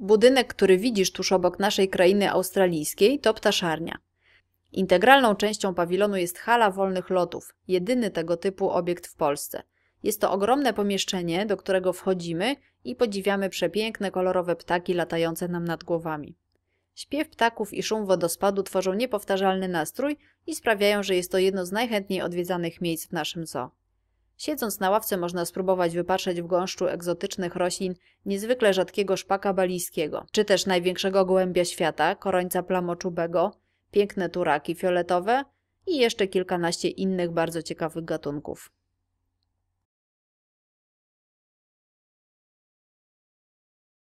Budynek, który widzisz tuż obok naszej krainy australijskiej, to ptaszarnia. Integralną częścią pawilonu jest hala wolnych lotów, jedyny tego typu obiekt w Polsce. Jest to ogromne pomieszczenie, do którego wchodzimy i podziwiamy przepiękne kolorowe ptaki latające nam nad głowami. Śpiew ptaków i szum wodospadu tworzą niepowtarzalny nastrój i sprawiają, że jest to jedno z najchętniej odwiedzanych miejsc w naszym zoo. Siedząc na ławce można spróbować wypatrzeć w gąszczu egzotycznych roślin niezwykle rzadkiego szpaka balijskiego, czy też największego gołębia świata, korońca plamoczubego, piękne turaki fioletowe i jeszcze kilkanaście innych bardzo ciekawych gatunków.